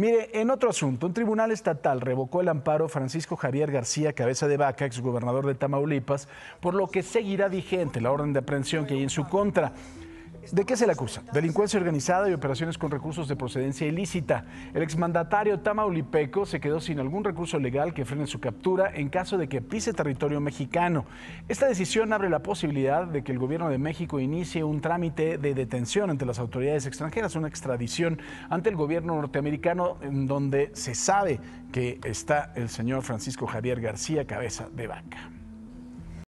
Mire, en otro asunto, un tribunal estatal revocó el amparo Francisco Javier García Cabeza de Vaca, exgobernador de Tamaulipas, por lo que seguirá vigente la orden de aprehensión que hay en su contra. ¿De qué se le acusa? Delincuencia organizada y operaciones con recursos de procedencia ilícita. El exmandatario tamaulipeco se quedó sin algún recurso legal que frene su captura en caso de que pise territorio mexicano. Esta decisión abre la posibilidad de que el gobierno de México inicie un trámite de detención ante las autoridades extranjeras, una extradición ante el gobierno norteamericano, en donde se sabe que está el señor Francisco Javier García, cabeza de vaca.